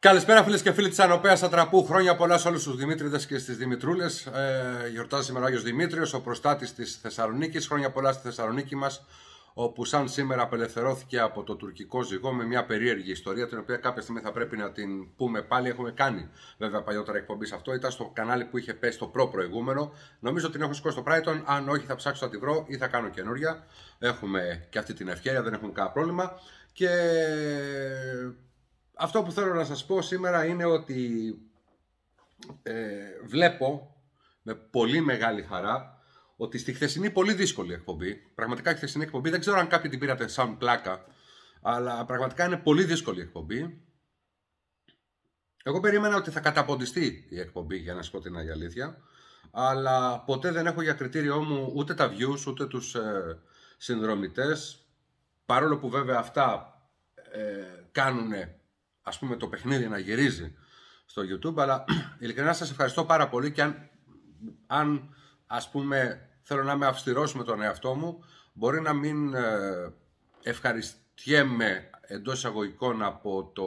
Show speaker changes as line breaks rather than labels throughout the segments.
Καλησπέρα φίλες και φίλοι της Ανοπέα Ατραπού. Χρόνια πολλά σε όλους τους Δημήτριδες και στις Δημητρούλες. Ε, γιορτάζει σήμερα ο Άγιος Δημήτριος, ο προστάτης της Θεσσαλονίκης. Χρόνια πολλά στη Θεσσαλονίκη μας, όπου σαν σήμερα απελευθερώθηκε από το τουρκικό ζυγό με μια περίεργη ιστορία, την οποία κάποια στιγμή θα πρέπει να την πούμε πάλι. Έχουμε κάνει βέβαια παλιότερα εκπομπής σε αυτό. Ήταν στο κανάλι που είχε πέσει το προ-προηγούμενο. Νομίζω την έχω σηκώσει στο Brighton. Αν όχι, θα ψάξω να τη βρω ή θα κάνω καινούρια. Έχουμε και αυτή την ευκαιρία, δεν έχουμε κανένα Και αυτό που θέλω να σας πω σήμερα είναι ότι ε, βλέπω με πολύ μεγάλη χαρά ότι στη χθεσινή πολύ δύσκολη εκπομπή, πραγματικά η χθεσινή εκπομπή, δεν ξέρω αν κάποιοι την πήρατε σαν πλάκα, αλλά πραγματικά είναι πολύ δύσκολη εκπομπή. Εγώ περίμενα ότι θα καταποντιστεί η εκπομπή, για να σας πω την αλήθεια, αλλά ποτέ δεν έχω για κριτήριό μου ούτε τα views, ούτε τους ε, συνδρομητές, παρόλο που βέβαια αυτά ε, κάνουν ας πούμε το παιχνίδι να γυρίζει στο YouTube, αλλά ειλικρινά σας ευχαριστώ πάρα πολύ και αν, ας πούμε θέλω να με αυστηρώσουμε με τον εαυτό μου, μπορεί να μην ε, ευχαριστιέμαι εντός εισαγωγικών από το,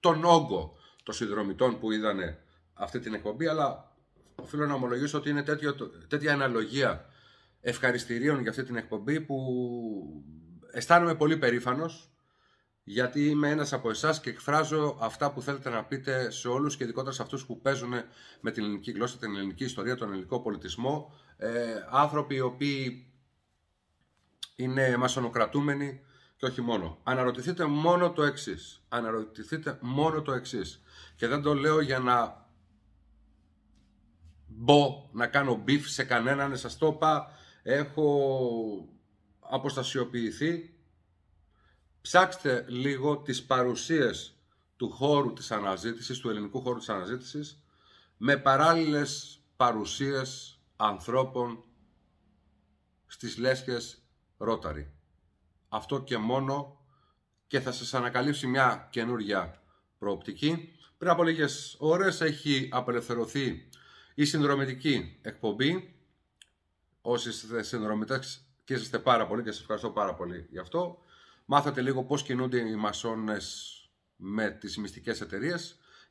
τον όγκο των συνδρομητών που είδανε αυτή την εκπομπή, αλλά οφείλω να ομολογήσω ότι είναι τέτοιο, τέτοια αναλογία ευχαριστηρίων για αυτή την εκπομπή που αισθάνομαι πολύ περήφανος γιατί είμαι ένας από εσάς και εκφράζω αυτά που θέλετε να πείτε σε όλους και ειδικότερα σε αυτούς που παίζουν με την ελληνική γλώσσα, την ελληνική ιστορία, τον ελληνικό πολιτισμό, ε, άνθρωποι οι οποίοι είναι μασονοκρατούμενοι και όχι μόνο. Αναρωτηθείτε μόνο το εξής. Αναρωτηθείτε μόνο το εξής. Και δεν το λέω για να μπω να κάνω μπιφ σε κανέναν, σας το είπα, έχω αποστασιοποιηθεί Ψάξτε λίγο τις παρουσίες του χώρου της αναζήτησης, του ελληνικού χώρου της αναζήτησης, με παράλληλες παρουσίες ανθρώπων στις λέσχες ρόταρη. Αυτό και μόνο και θα σας ανακαλύψει μια καινούργια προοπτική. Πριν από λίγες ώρες έχει απελευθερωθεί η συνδρομητική εκπομπή. Όσοι είστε συνδρομητές και είστε πάρα πολύ και σας ευχαριστώ πάρα πολύ γι' αυτό. Μάθατε λίγο πώς κινούνται οι μασόνες με τις μυστικές εταιρείες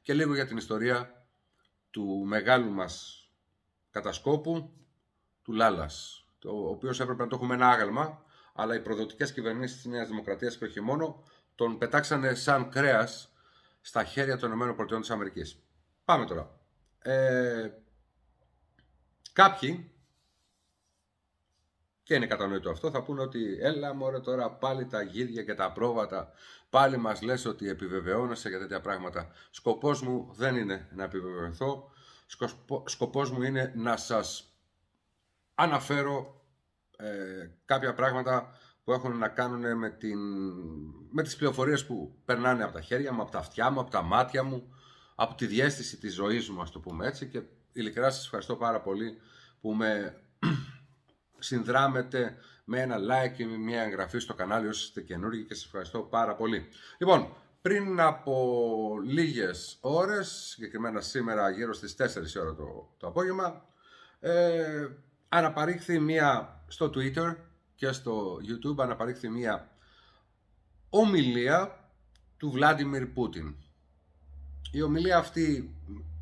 και λίγο για την ιστορία του μεγάλου μας κατασκόπου του Λάλας, το οποίος έπρεπε να το έχουμε ένα άγαλμα, αλλά οι προδοτικές κυβερνήσεις της Νέας Δημοκρατίας και όχι μόνο, τον πετάξανε σαν κρέας στα χέρια των ΗΠΑ. Πάμε τώρα. Ε, κάποιοι και είναι κατανοητό αυτό. Θα πούνε ότι έλα μωρέ τώρα πάλι τα γίδια και τα πρόβατα. Πάλι μας λες ότι επιβεβαιώνεσαι για τέτοια πράγματα. Σκοπός μου δεν είναι να επιβεβαιωθώ. Σκοπός μου είναι να σας αναφέρω ε, κάποια πράγματα που έχουν να κάνουν με, την, με τις πληροφορίες που περνάνε από τα χέρια μου, από τα αυτιά μου, από τα μάτια μου, από τη διέστηση της ζωής μου, ας το πούμε έτσι. Και ειλικρινά σας ευχαριστώ πάρα πολύ που με συνδράμετε με ένα like και μια εγγραφή στο κανάλι όσοι είστε καινούργοι και σας ευχαριστώ πάρα πολύ. Λοιπόν, πριν από λίγες ώρες, συγκεκριμένα σήμερα γύρω στις 4 ώρα το, το απόγευμα, ε, αναπαρήχθη μία στο Twitter και στο YouTube αναπαρήχθη μία ομιλία του Βλάντιμιρ Πούτιν. Η ομιλία αυτή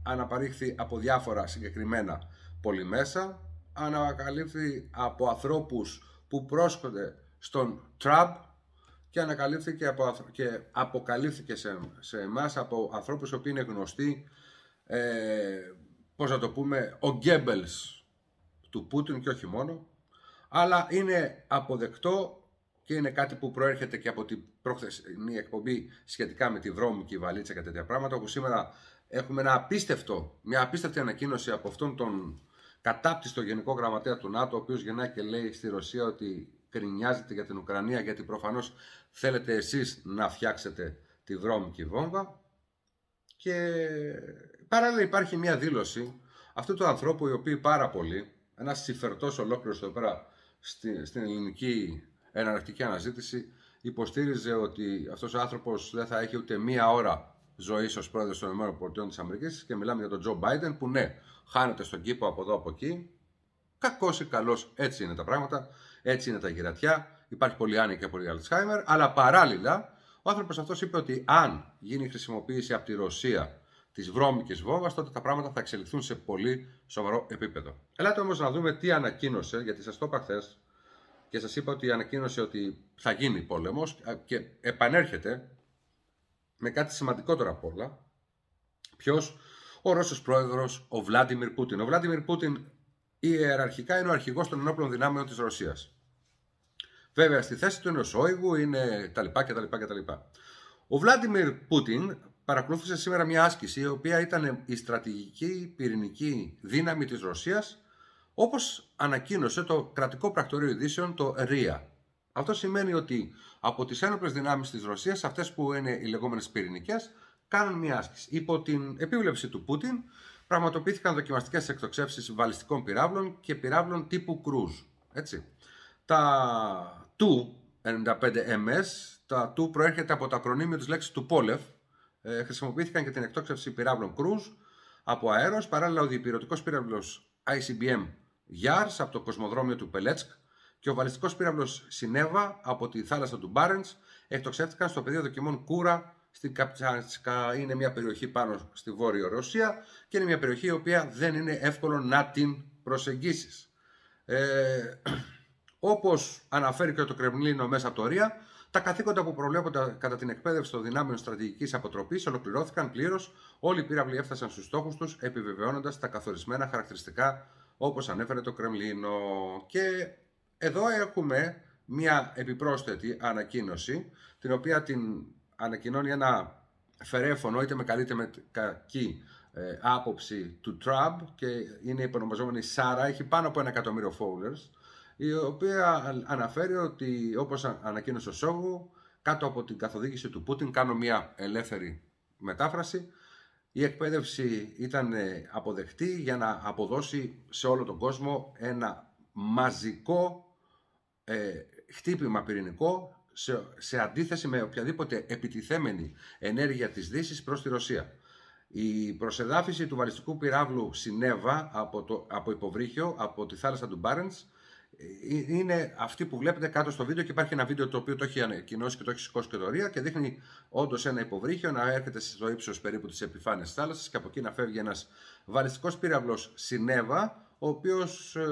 αναπαρήχθη από διάφορα συγκεκριμένα πολυμέσα, ανακαλύφθηκε από ανθρώπους που πρόσκονται στον Τραμπ και ανακαλύφθηκε από, και αποκαλύφθηκε σε, σε εμάς από ανθρώπους που είναι γνωστοί ε, πώς να το πούμε ο Γκέμπελς του Πούτιν και όχι μόνο αλλά είναι αποδεκτό και είναι κάτι που προέρχεται και από την πρόχθεσινή εκπομπή σχετικά με τη η βαλίτσα και τέτοια πράγματα όπου σήμερα έχουμε ένα απίστευτο, μια απίστευτη ανακοίνωση από αυτόν τον κατάπτυστο Γενικό Γραμματέα του ΝΑΤΟ, ο οποίος γεννάει και λέει στη Ρωσία ότι κρινιάζεται για την Ουκρανία, γιατί προφανώς θέλετε εσείς να φτιάξετε τη βρώμικη βόμβα. Και παράλληλα υπάρχει μια δήλωση αυτού του ανθρώπου, οι οποίοι πάρα πολύ, ένας συμφερτός ολόκληρος εδώ πέρα στην ελληνική εναρκτική αναζήτηση, υποστήριζε ότι αυτός ο άνθρωπος δεν θα έχει ούτε μία ώρα ζωής ως πρόεδρος των ΗΠΑ και μιλάμε για τον Τζο Μπάιντεν που ναι, χάνεται στον κήπο από εδώ από εκεί. Κακός ή καλός, έτσι είναι τα πράγματα, έτσι είναι τα γυρατιά. Υπάρχει πολλή άνοια και πολλή Αλτσχάιμερ, αλλά παράλληλα ο άνθρωπο αυτό είπε ότι αν γίνει η χρησιμοποίηση από τη Ρωσία τη βρώμικη βόμβα, τότε τα πραγματα ετσι ειναι τα γυρατια υπαρχει πολύ άνοιγμα και πολύ αλτσχαιμερ αλλα παραλληλα ο ανθρωπο αυτο ειπε οτι αν γινει χρησιμοποιηση απο τη ρωσια της βρωμικη βομβα τοτε τα πραγματα θα εξελιχθούν σε πολύ σοβαρό επίπεδο. Ελάτε όμως να δούμε τι ανακοίνωσε, γιατί σας το είπα χθες και σας είπα ότι ανακοίνωσε ότι θα γίνει πόλεμος και επανέρχεται με κάτι σημαντικότερο απ' όλα. Ποιος, ο Ρώσος πρόεδρος, ο Βλάντιμιρ Πούτιν. Ο Βλάντιμιρ Πούτιν ιεραρχικά είναι ο αρχηγός των ενόπλων δυνάμεων της Ρωσίας. Βέβαια, στη θέση του είναι ο Σόιγου, είναι τα λοιπά κτλ. Ο Βλάντιμιρ Πούτιν παρακολούθησε σήμερα μια άσκηση η οποία ήταν η στρατηγική πυρηνική δύναμη της Ρωσίας όπως ανακοίνωσε το κρατικό πρακτορείο ειδήσεων το ΡΙΑ αυτό σημαίνει ότι από τις ένοπλες δυνάμεις της Ρωσίας, αυτές που είναι οι λεγόμενες πυρηνικές, κάνουν μια άσκηση. Υπό την επίβλεψη του Πούτιν, πραγματοποιήθηκαν δοκιμαστικές εκτοξεύσεις βαλιστικών πυράβλων και πυράβλων τύπου κρούζ. Έτσι. Τα του 95MS, τα του προέρχεται από το ακρονίμιο της λέξης του Πόλευ. Ε, χρησιμοποιήθηκαν για την εκτόξευση πυράβλων κρούζ από αέρος. Παράλληλα, ο διπυρωτικός πυραβλό ICBM Yars από το κοσμοδρόμιο του Πελέτσκ και ο βαλιστικός πύραυλος Σινέβα από τη θάλασσα του Μπάρεντ εκτοξεύτηκαν στο πεδίο δοκιμών Κούρα στην Καπτσάνσκα. Είναι μια περιοχή πάνω στη βόρεια Ρωσία και είναι μια περιοχή η οποία δεν είναι εύκολο να την προσεγγίσεις. Ε, Όπως αναφέρει και το Κρεμλίνο μέσα από το ΡΙΑ, τα καθήκοντα που προβλέπονται κατά την εκπαίδευση των δυνάμεων στρατηγικής αποτροπής ολοκληρώθηκαν πλήρως. Όλοι οι πύραυλοι έφτασαν στους στόχους τους, επιβεβαιώνοντας τα καθορισμένα χαρακτηριστικά όπως ανέφερε το Κρεμλίνο. Και εδώ έχουμε μια επιπρόσθετη ανακοίνωση, την οποία την ανακοινώνει ένα φερέφωνο, είτε με καλή είτε με κακή ε, άποψη του Τραμπ και είναι η υπονομαζόμενη Σάρα, έχει πάνω από ένα εκατομμύριο followers, η οποία αναφέρει ότι όπως ανακοίνωσε ο Σόγου, κάτω από την καθοδήγηση του Πούτιν, κάνω μια ελεύθερη μετάφραση, η εκπαίδευση ήταν ε, αποδεκτή για να αποδώσει σε όλο τον κόσμο ένα μαζικό ε, χτύπημα πυρηνικό σε, σε αντίθεση με οποιαδήποτε επιτιθέμενη ενέργεια της Δύσης προς τη Ρωσία. Η προσεδάφιση του βαλιστικού πυράβλου Σινέβα από, το, από υποβρύχιο, από τη θάλασσα του Μπάρεντς, ε, ε, είναι αυτή που βλέπετε κάτω στο βίντεο και υπάρχει ένα βίντεο το οποίο το έχει ανακοινώσει και το έχει σηκώσει και το ρία και δείχνει όντως ένα υποβρύχιο να έρχεται στο ύψος περίπου της επιφάνειας θάλασσας και από εκεί να φεύγει ένας βαλιστικός πύραυλο Σινέβα ο οποίος ε,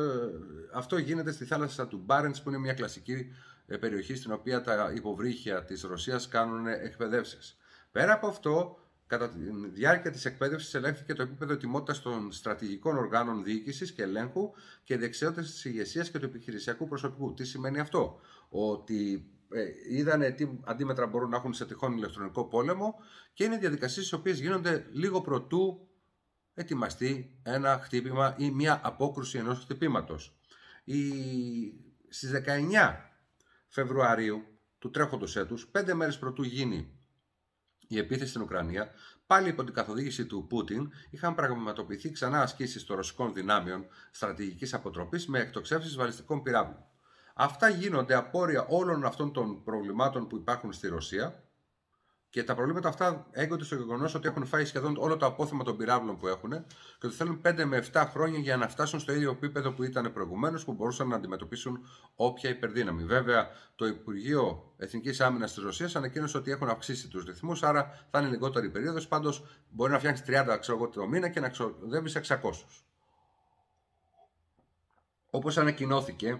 αυτό γίνεται στη θάλασσα του Μπάρεντς που είναι μια κλασική ε, περιοχή στην οποία τα υποβρύχια της Ρωσίας κάνουν εκπαιδεύσεις. Πέρα από αυτό, κατά τη διάρκεια της εκπαίδευσης ελέγχθηκε το επίπεδο ετοιμότητας των στρατηγικών οργάνων διοίκησης και ελέγχου και δεξιότητε της ηγεσίας και του επιχειρησιακού προσωπικού. Τι σημαίνει αυτό? Ότι ε, είδανε τι αντίμετρα μπορούν να έχουν σε τυχόν ηλεκτρονικό πόλεμο και είναι διαδικασίες οι οποίες γίνονται λίγο προτού ετοιμαστεί ένα χτύπημα ή μια απόκρουση ενός χτυπήματος. Η... Στις 19 Φεβρουαρίου του τρέχοντος έτους, πέντε μέρες πρωτού γίνει η επίθεση στην Ουκρανία, πάλι υπό την καθοδήγηση του Πούτιν, είχαν πραγματοποιηθεί ξανά ασκήσεις των ρωσικών δυνάμεων στρατηγικής αποτροπής με εκτοξεύσεις βαλιστικών πυράβλων. Αυτά γίνονται απόρρια όλων αυτών των προβλημάτων που υπάρχουν στη Ρωσία και τα προβλήματα αυτά έγκονται στο γεγονός ότι έχουν φάει σχεδόν όλο το απόθεμα των πυράβλων που έχουν και ότι θέλουν 5 με 7 χρόνια για να φτάσουν στο ίδιο επίπεδο που ήταν προηγουμένως, που μπορούσαν να αντιμετωπίσουν όποια υπερδύναμη. Βέβαια, το Υπουργείο Εθνικής Άμυνας της Ρωσίας ανακοίνωσε ότι έχουν αυξήσει τους ρυθμούς, άρα θα είναι λιγότερη περίοδος. Πάντως, μπορεί να φτιάξει 30 ξέρω, το μήνα και να ξοδεύει 600. Όπως ανακοινώθηκε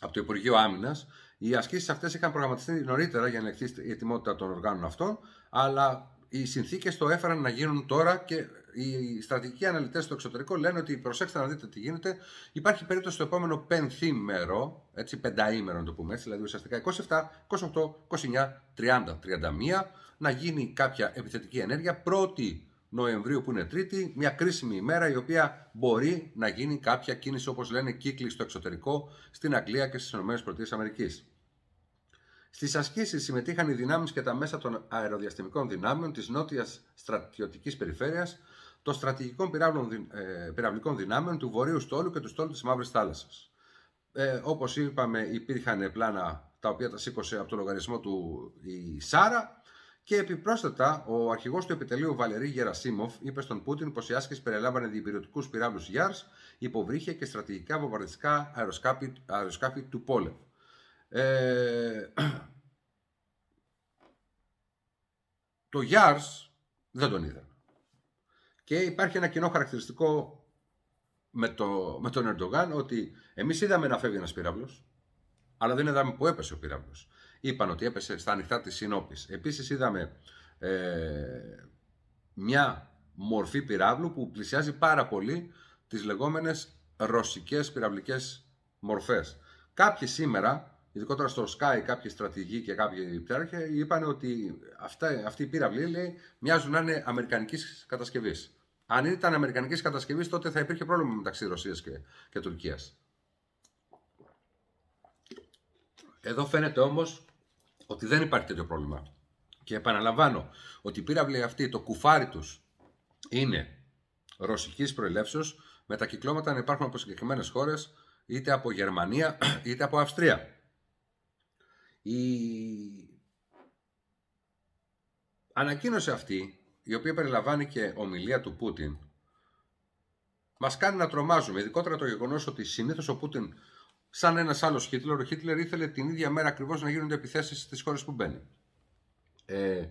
από το Υπουργείο Άμυνας, οι ασκήσεις αυτές είχαν προγραμματιστεί νωρίτερα για να ελεγχθεί η ετοιμότητα των οργάνων αυτών, αλλά οι συνθήκες το έφεραν να γίνουν τώρα και οι στρατηγικοί αναλυτές στο εξωτερικό λένε ότι προσέξτε να δείτε τι γίνεται. Υπάρχει περίπτωση το επόμενο πενθήμερο, έτσι πενταήμερο να το πούμε έτσι, δηλαδή ουσιαστικά 27, 28, 29, 30, 31, να γίνει κάποια επιθετική ενέργεια πρώτη Νοεμβρίου που είναι Τρίτη, μια κρίσιμη ημέρα η οποία μπορεί να γίνει κάποια κίνηση όπως λένε κύκλοι στο εξωτερικό, στην Αγγλία και στις ΗΠΑ. Στις ασκήσεις συμμετείχαν οι δυνάμεις και τα μέσα των αεροδιαστημικών δυνάμεων της Νότιας Στρατιωτικής Περιφέρειας, των στρατηγικών ε, πυραυλικών δυνάμεων του Βορείου Στόλου και του Στόλου της Μαύρης Θάλασσας. Ε, Όπως είπαμε, υπήρχαν πλάνα τα οποία τα σήκωσε από το λογαριασμό του η Σάρα και επιπρόσθετα, ο αρχηγός του επιτελείου Βαλερή Γερασίμοφ είπε στον Πούτιν πως οι άσκηση περιλάμβανε διπυρωτικού πυράβλους Γιάρ, υποβρύχια και στρατηγικά βομβαρδιστικά αεροσκάφη, του Πόλευ. Ε, το Γιάρ δεν τον είδαν. Και υπάρχει ένα κοινό χαρακτηριστικό με, το, με τον Ερντογάν ότι εμείς είδαμε να φεύγει ένας πυράβλος, αλλά δεν είδαμε που έπεσε ο πυράβλος είπαν ότι έπεσε στα ανοιχτά της Σινόπης. Επίσης είδαμε ε, μια μορφή πυράβλου που πλησιάζει πάρα πολύ τις λεγόμενες ρωσικές πυραυλικές μορφές. Κάποιοι σήμερα, ειδικότερα στο Sky, κάποιοι στρατηγοί και κάποιοι πτέρχοι, είπαν ότι αυτή η οι λέει, μοιάζουν να είναι αμερικανικής κατασκευής. Αν ήταν αμερικανικής κατασκευής, τότε θα υπήρχε πρόβλημα μεταξύ Ρωσίας και, και Τουρκίας. Εδώ φαίνεται όμως ότι δεν υπάρχει τέτοιο πρόβλημα. Και επαναλαμβάνω ότι οι πύραυλοι αυτοί, το κουφάρι τους είναι ρωσικής προελεύσεως, με τα κυκλώματα να υπάρχουν από συγκεκριμένες χώρες, είτε από Γερμανία είτε από Αυστρία. Η ανακοίνωση αυτή, η οποία περιλαμβάνει και ομιλία του Πούτιν, μας κάνει να τρομάζουμε, ειδικότερα το γεγονός ότι συνήθως ο Πούτιν Σαν ένας άλλος Χίτλερ, ο Χίτλερ ήθελε την ίδια μέρα ακριβώς να γίνονται επιθέσεις στις χώρες που μπαίνει. Ε,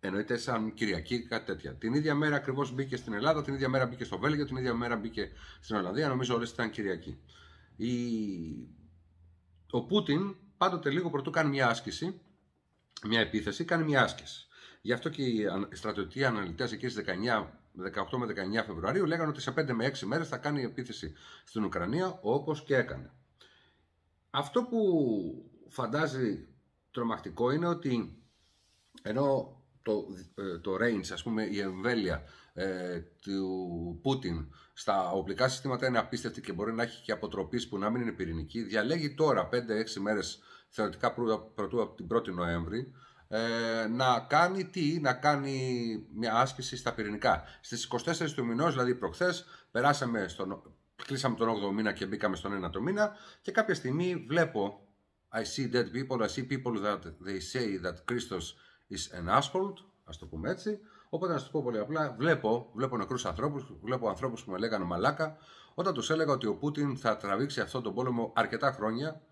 εννοείται σαν Κυριακή, κάτι τέτοια. Την ίδια μέρα ακριβώς μπήκε στην Ελλάδα, την ίδια μέρα μπήκε στο Βέλγιο, την ίδια μέρα μπήκε στην Ολλανδία. Νομίζω όλες ήταν Κυριακή. Η... Ο Πούτιν πάντοτε λίγο πρωτού κάνει μια άσκηση, μια επίθεση, κάνει μια άσκηση. Γι' αυτό και οι στρατιωτικοί αναλυτές εκεί στις 18 με 19 Φεβρουαρίου λέγανε ότι σε 5 με 6 μέρες θα κάνει επίθεση στην Ουκρανία όπως και έκανε. Αυτό που φαντάζει τρομακτικό είναι ότι ενώ το, ε, το range, ας πούμε, η εμβέλεια ε, του Πούτιν στα οπλικά συστήματα είναι απίστευτη και μπορεί να έχει και αποτροπής που να μην είναι πυρηνική. Διαλέγει τώρα, 5-6 μέρες θεωρητικά πρωτού από την 1η Νοέμβρη, ε, να κάνει τι, να κάνει μια άσκηση στα πυρηνικά. Στις 24 του μηνός, δηλαδή προχθές, περάσαμε στον κλείσαμε τον 8ο μήνα και μπήκαμε στον 9ο μήνα και κάποια στιγμή βλέπω I see dead people, I see people that they say that Christos is an asshole, ας το πούμε έτσι. Οπότε να σου το πω πολύ απλά, βλέπω, βλέπω νεκρούς ανθρώπους, βλέπω ανθρώπους που με λέγανε μαλάκα, όταν τους έλεγα ότι ο Πούτιν θα τραβήξει αυτόν τον πόλεμο αρκετά χρόνια,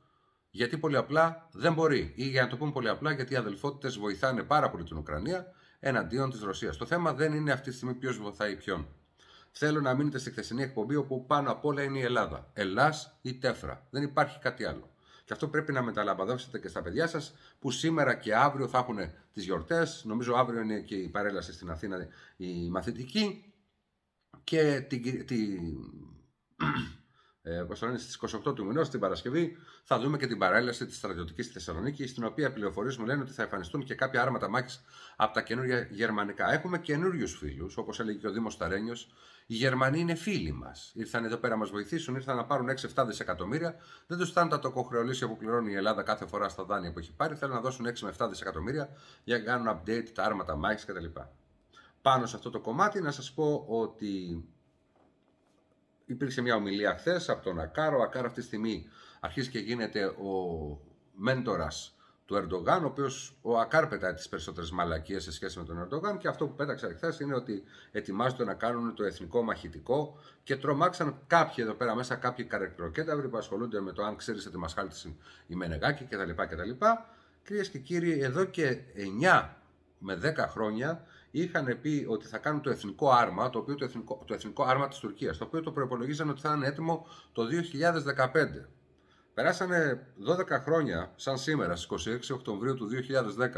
γιατί πολύ απλά δεν μπορεί. Ή για να το πούμε πολύ απλά, γιατί οι αδελφότητες βοηθάνε πάρα πολύ την Ουκρανία εναντίον της Ρωσίας. Το θέμα δεν είναι αυτή τη στιγμή ποιος βοηθάει ποιον. Θέλω να μείνετε στη χθεσινή εκπομπή όπου πάνω απ' όλα είναι η Ελλάδα. Ελλάς ή τέφρα. Δεν υπάρχει κάτι άλλο. Και αυτό πρέπει να μεταλαμπαδεύσετε και στα παιδιά σας που σήμερα και αύριο θα έχουν τις γιορτές. Νομίζω αύριο είναι και η παρέλαση στην Αθήνα η μαθητική. Και την, την, ε, στις 28 του μηνός, την Παρασκευή, θα δούμε και την παρέλαση της στρατιωτικής στη Θεσσαλονίκης, στην οποία πληροφορίες μου λένε ότι θα εμφανιστούν και κάποια άρματα μάχης από τα καινούργια γερμανικά. Έχουμε καινούριους φίλους, όπως έλεγε και ο Δήμος Ταρένιος, οι Γερμανοί είναι φίλοι μας. Ήρθαν εδώ πέρα να μας βοηθήσουν, ήρθαν να πάρουν 6-7 δισεκατομμύρια. Δεν τους φτάνουν τα τοκοχρεωλήσια που πληρώνει η Ελλάδα κάθε φορά στα δάνεια που έχει πάρει. Θέλουν να δώσουν 6 7 δισεκατομμύρια για να κάνουν update τα άρματα μάχη κτλ. Πάνω σε αυτό το κομμάτι να σας πω ότι υπήρξε μια ομιλία χθες από τον Ακάρο. Ο Ακάρο αυτή τη στιγμή αρχίζει και γίνεται ο μέντορας του Ερντογάν, ο οποίος ο Ακάρ πετάει τις περισσότερες μαλακίες σε σχέση με τον Ερντογάν. Και αυτό που πέταξε εχθές είναι ότι ετοιμάζονται να κάνουν το εθνικό μαχητικό και τρομάξαν κάποιοι εδώ πέρα μέσα, κάποιοι καρεκλοκέταυροι που ασχολούνται με το αν ξέρεις ότι μα χάλτησε η Μενεγάκη κτλ. Κυρίες και κύριοι, εδώ και 9 με 10 χρόνια είχαν πει ότι θα κάνουν το εθνικό άρμα, το, οποίο το, εθνικό, το εθνικό άρμα της Τουρκίας, το οποίο το προπολογίζαν ότι θα είναι έτοιμο το 2015. Περάσανε 12 χρόνια, σαν σήμερα, στις 26 Οκτωβρίου του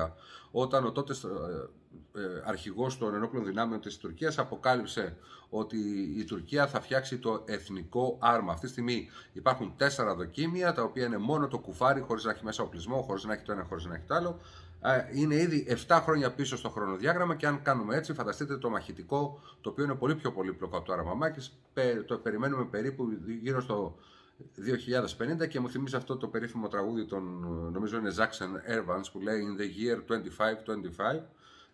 2010, όταν ο τότε ε, ε, αρχηγός των ενόπλων δυνάμεων της Τουρκίας αποκάλυψε ότι η Τουρκία θα φτιάξει το εθνικό άρμα. Αυτή τη στιγμή υπάρχουν τέσσερα δοκίμια, τα οποία είναι μόνο το κουφάρι, χωρίς να έχει μέσα οπλισμό, χωρίς να έχει το ένα, χωρίς να έχει το άλλο. Ε, είναι ήδη 7 χρόνια πίσω στο χρονοδιάγραμμα και αν κάνουμε έτσι, φανταστείτε το μαχητικό, το οποίο είναι πολύ πιο πολύπλοκο από το άρμα Μάκης, το περιμένουμε περίπου γύρω στο 2050 και μου θυμίζει αυτό το περίφημο τραγούδι των νομίζω είναι Jackson Evans που λέει In the year 2525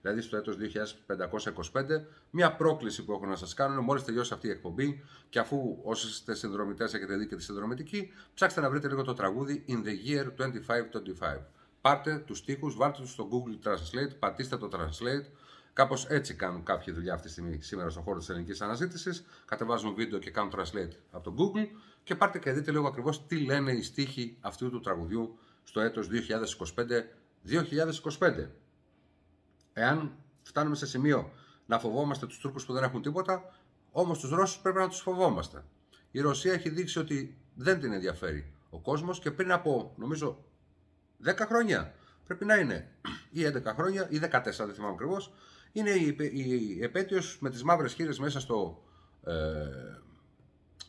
δηλαδή στο έτος 2525 μια πρόκληση που έχω να σας κάνω μόλις τελειώσει αυτή η εκπομπή και αφού όσοι είστε συνδρομητές έχετε δει και τη συνδρομητική ψάξτε να βρείτε λίγο το τραγούδι In the year 2525 πάρτε τους στίχους, βάλτε τους στο Google Translate πατήστε το Translate Κάπως έτσι κάνουν κάποια δουλειά αυτή τη στιγμή σήμερα στον χώρο της ελληνικής αναζήτησης. Κατεβάζουν βίντεο και κάνουν translate από το Google και πάρτε και δείτε λίγο ακριβώς τι λένε οι στίχοι αυτού του τραγουδιού στο έτος 2025-2025. Εάν φτάνουμε σε σημείο να φοβόμαστε τους Τούρκους που δεν έχουν τίποτα, όμως τους Ρώσους πρέπει να τους φοβόμαστε. Η Ρωσία έχει δείξει ότι δεν την ενδιαφέρει ο κόσμος και πριν από νομίζω 10 χρόνια πρέπει να είναι ή 11 χρόνια ή 14 δεν θυμάμαι ακριβώς. Είναι η, η επέτειος με τις μαύρες χείρες μέσα στο ε,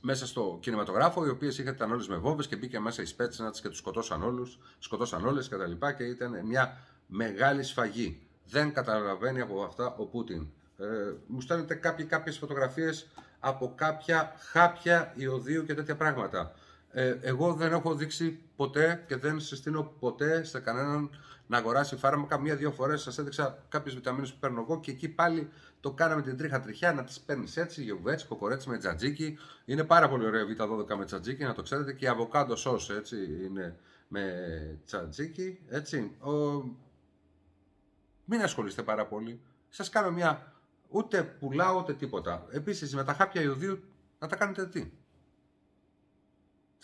μέσα στο κινηματογράφο, οι οποίες ήταν όλες με βόμβες και μπήκε μέσα η Σπέτσνατ και τους σκοτώσαν όλους, σκοτώσαν όλες κτλ. λοιπά και ήταν μια μεγάλη σφαγή. Δεν καταλαβαίνει από αυτά ο Πούτιν. Ε, μου στέλνετε κάποιε κάποιες φωτογραφίες από κάποια χάπια ιωδίου και τέτοια πράγματα. Ε, εγώ δεν έχω δείξει ποτέ και δεν συστήνω ποτέ σε κανέναν να αγοράσει φάρμακα. Μία-δύο φορές σας έδειξα κάποιες βιταμίνες που παίρνω εγώ και εκεί πάλι το κάναμε την τρίχα τριχιά να τις παίρνεις έτσι, γιουβέτσι, κοκορέτσι με τζατζίκι. Είναι πάρα πολύ ωραία βιτα 12 με τζατζίκι, να το ξέρετε. Και η αβοκάντο σος έτσι είναι με τζατζίκι. Έτσι. Ο... Μην ασχολείστε πάρα πολύ. Σας κάνω μια. Ούτε πουλάω ούτε τίποτα. Επίσης με τα χάπια ιωδίου να τα κάνετε τι.